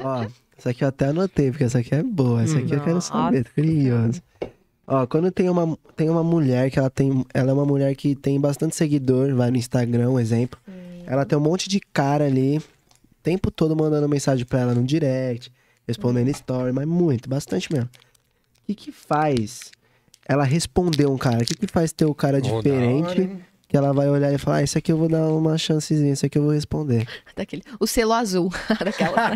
Ó, essa aqui eu até anotei, porque essa aqui é boa. Essa aqui hum. Nossa. eu quero saber, curioso. Ó, quando tem uma, tem uma mulher que ela tem. Ela é uma mulher que tem bastante seguidor, vai no Instagram, um exemplo. Sim. Ela tem um monte de cara ali, o tempo todo mandando mensagem pra ela no direct, respondendo hum. story, mas muito, bastante mesmo. O que que faz? Ela responder um cara. O que que faz ter o um cara oh, diferente? que ela vai olhar e falar: ah, Isso aqui eu vou dar uma chancezinha, isso aqui eu vou responder. Daquele, o selo azul. Daquela.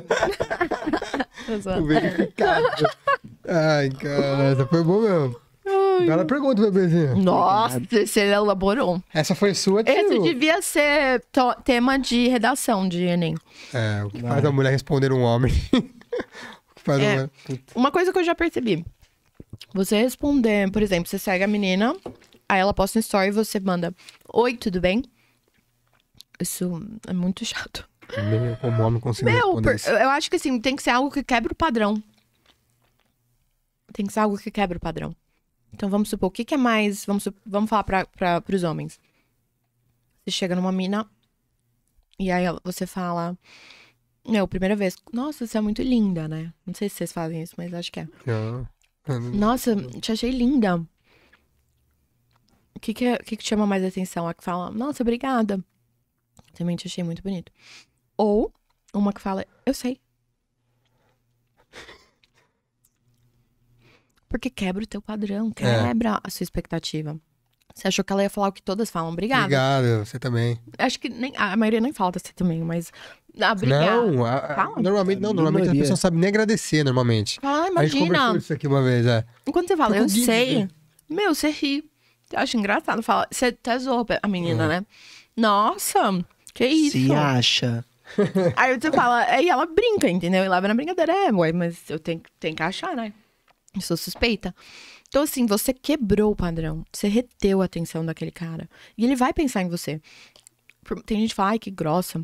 o verificado. Ai, cara, essa foi boa mesmo. Ai. Bela pergunta, bebezinha. Nossa, você elaborou. Essa foi sua, tio. Esse devia ser tema de redação de Enem. É, o que faz a mulher responder um homem. faz é, uma... uma coisa que eu já percebi. Você responder, por exemplo, você segue a menina, Aí ela posta um story e você manda: Oi, tudo bem? Isso é muito chato. Meu, como homem consigo Meu, eu acho que assim, tem que ser algo que quebra o padrão. Tem que ser algo que quebra o padrão. Então vamos supor, o que, que é mais. Vamos, vamos falar pra, pra, pros homens. Você chega numa mina e aí você fala. Meu, primeira vez. Nossa, você é muito linda, né? Não sei se vocês fazem isso, mas acho que é. Ah, é Nossa, te achei linda que, que, é, que, que chama mais atenção? A que fala, nossa, obrigada. Também te achei muito bonito. Ou uma que fala, eu sei. Porque quebra o teu padrão, é. quebra é. a sua expectativa. Você achou que ela ia falar o que todas falam, obrigada. Obrigado, você também. Acho que nem, a maioria nem fala você também, mas. Ah, não, a, a, normalmente não, normalmente a pessoa sabe nem agradecer normalmente. Ah, imagina. A gente isso aqui uma vez, é. Enquanto você fala, eu, eu sei, meu, você ri acho engraçado. Fala, você até zoa a menina, hum. né? Nossa, que isso? Se acha. Aí você fala, aí ela brinca, entendeu? E leva na brincadeira, é, ué, mas eu tenho, tenho que achar, né? Eu sou suspeita. Então, assim, você quebrou o padrão. Você reteu a atenção daquele cara. E ele vai pensar em você. Tem gente que fala, ai, que grossa.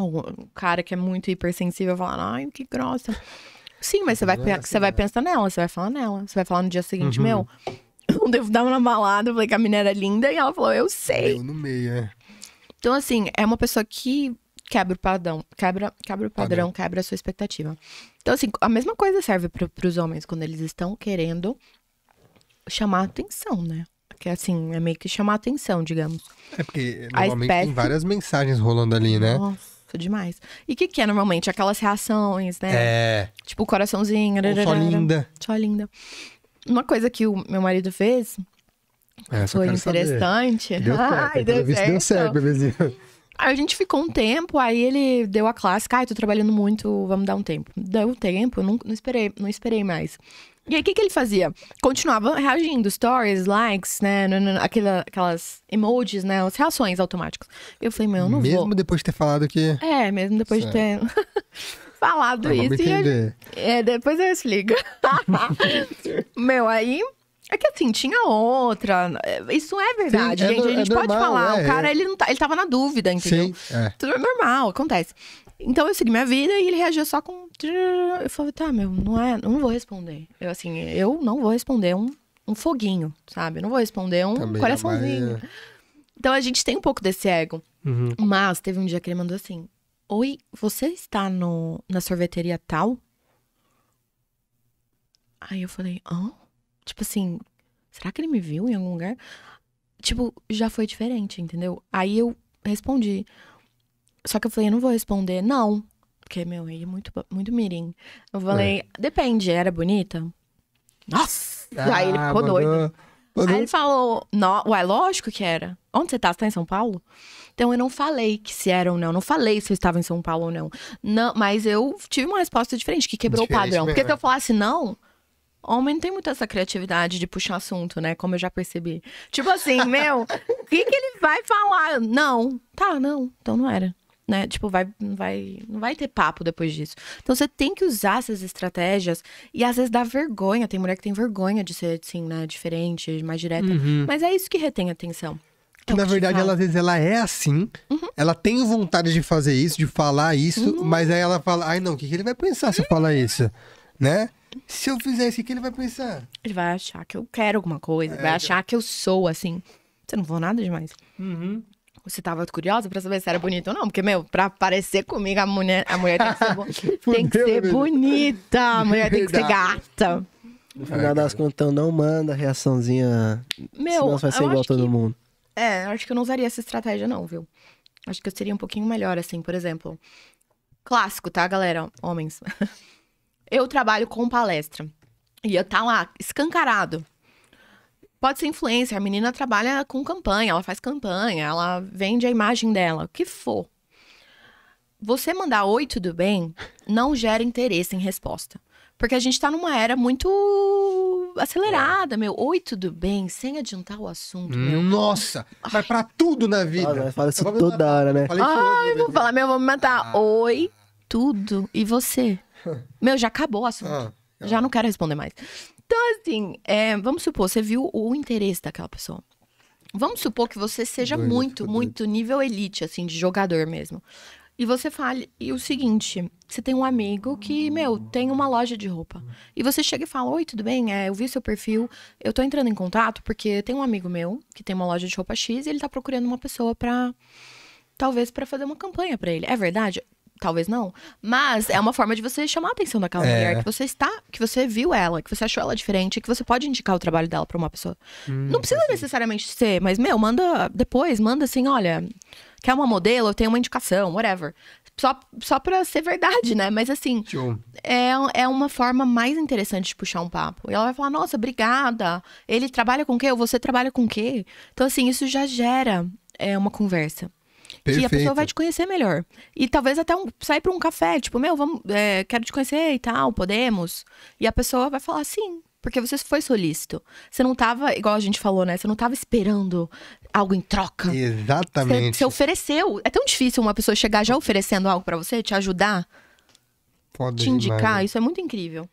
Ou um cara que é muito hipersensível fala, ai, que grossa. Sim, mas você vai, é assim, você vai né? pensar nela, você vai falar nela. Você vai falar no dia seguinte, uhum. meu, devo dar uma balada. Eu falei que a menina era linda e ela falou, eu sei. Eu no meio, é. Então, assim, é uma pessoa que quebra o padrão, quebra, quebra o padrão, padrão. quebra a sua expectativa. Então, assim, a mesma coisa serve para os homens quando eles estão querendo chamar atenção, né? Que assim, é meio que chamar atenção, digamos. É porque normalmente espécie... tem várias mensagens rolando ali, né? Nossa. Demais. E o que, que é normalmente? Aquelas reações, né? É. Tipo, coraçãozinho. só linda. Só linda. Uma coisa que o meu marido fez é, Essa foi interessante. Saber. Deu certo, Ai, deu certo. certo aí a gente ficou um tempo, aí ele deu a clássica, ai, tô trabalhando muito, vamos dar um tempo. Deu um tempo, não, não esperei, não esperei mais. E aí, o que, que ele fazia? Continuava reagindo, stories, likes, né? Aquela, aquelas emojis, né? As reações automáticas. Eu falei, meu, eu não mesmo vou. Mesmo depois de ter falado que. É, mesmo depois certo. de ter. falado isso. e é, depois eu explico. Meu, aí. É que assim, tinha outra. É, isso é verdade, Sim, é gente. a é gente é pode normal, falar. É, o cara, ele, não tá, ele tava na dúvida, entendeu? Sim, é. Tudo é normal, acontece. Então eu segui minha vida e ele reagiu só com. Eu falei, tá, meu, não é. Eu não vou responder. Eu, assim, eu não vou responder um, um foguinho, sabe? Eu não vou responder um Também coraçãozinho. Então a gente tem um pouco desse ego. Uhum. Mas teve um dia que ele mandou assim: Oi, você está no, na sorveteria tal? Aí eu falei, hã? Tipo assim, será que ele me viu em algum lugar? Tipo, já foi diferente, entendeu? Aí eu respondi. Só que eu falei, eu não vou responder, não. Porque, meu, ele é muito, muito mirim. Eu falei, é. depende, era bonita? Nossa! Ah, aí ele ficou mandou... doido. Aí ele falou, não, uai, lógico que era. Onde você tá? Você tá em São Paulo? Então eu não falei que se era ou não, não falei se eu estava em São Paulo ou não. não mas eu tive uma resposta diferente, que quebrou diferente o padrão. Mesmo. Porque se eu é. falasse não, homem não tem muito essa criatividade de puxar assunto, né? Como eu já percebi. Tipo assim, meu, o que, que ele vai falar? Não. Tá, não. Então não era né? Tipo, vai, vai, não vai ter papo depois disso. Então você tem que usar essas estratégias e às vezes dá vergonha. Tem mulher que tem vergonha de ser assim, né? Diferente, mais direta. Uhum. Mas é isso que retém a atenção. Que, é na verdade, ela, às vezes ela é assim, uhum. ela tem vontade de fazer isso, de falar isso, uhum. mas aí ela fala, ai não, o que, que ele vai pensar se eu falar uhum. isso? Né? Se eu fizer isso, o que ele vai pensar? Ele vai achar que eu quero alguma coisa, é, vai achar que eu sou assim. Você não vou nada demais. Uhum. Você tava curiosa pra saber se era bonito ou não? Porque, meu, pra parecer comigo, a mulher, a mulher tem que ser, bo... tem que ser bonita. A mulher tem que ser gata. No final das contas, não manda reaçãozinha. Meu, senão vai ser igual todo que... mundo. É, acho que eu não usaria essa estratégia, não, viu? Acho que eu seria um pouquinho melhor, assim, por exemplo. Clássico, tá, galera? Homens. eu trabalho com palestra. E eu tá lá, escancarado. Pode ser influencer, a menina trabalha com campanha, ela faz campanha, ela vende a imagem dela, o que for. Você mandar oi, tudo bem, não gera interesse em resposta. Porque a gente tá numa era muito acelerada, meu. Oi, tudo bem? Sem adiantar o assunto, meu. Nossa! Vai pra tudo na vida. Fala, né? fala isso toda matar. hora, né? Falei Ai, hoje, vou falar, meu, vou me matar. Ah. Oi, tudo. E você? meu, já acabou o assunto. Ah, já ah. não quero responder mais. Então, assim, é, vamos supor, você viu o interesse daquela pessoa. Vamos supor que você seja doido, muito, doido. muito nível elite, assim, de jogador mesmo. E você fale e o seguinte: você tem um amigo que, meu, tem uma loja de roupa. E você chega e fala: Oi, tudo bem? É, eu vi seu perfil, eu tô entrando em contato porque tem um amigo meu que tem uma loja de roupa X e ele tá procurando uma pessoa pra. Talvez para fazer uma campanha para ele. É verdade? talvez não. Mas é uma forma de você chamar a atenção daquela é. mulher que você está, que você viu ela, que você achou ela diferente, que você pode indicar o trabalho dela para uma pessoa. Hum, não precisa necessariamente ser, mas meu, manda depois, manda assim, olha, quer uma modelo, eu tenho uma indicação, whatever. Só, só pra ser verdade, né? Mas assim, é, é uma forma mais interessante de puxar um papo. E ela vai falar, nossa, obrigada. Ele trabalha com o quê? Ou você trabalha com o quê? Então, assim, isso já gera é, uma conversa. Perfeito. Que a pessoa vai te conhecer melhor. E talvez até um, sair para um café, tipo, meu, vamos, é, quero te conhecer e tal, podemos. E a pessoa vai falar, sim, porque você foi solícito. Você não estava igual a gente falou, né? Você não estava esperando algo em troca. Exatamente. Você, você, ofereceu. É tão difícil uma pessoa chegar já oferecendo algo para você, te ajudar, te demais. indicar. Né? Isso é muito incrível.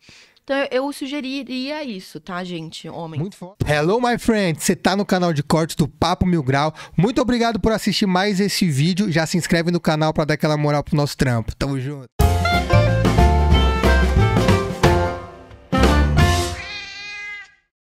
Então eu sugeriria isso, tá, gente? Homem. Muito foda. Hello, my friend! Você tá no canal de cortes do Papo Mil Grau. Muito obrigado por assistir mais esse vídeo. Já se inscreve no canal para dar aquela moral pro nosso trampo. Tamo junto.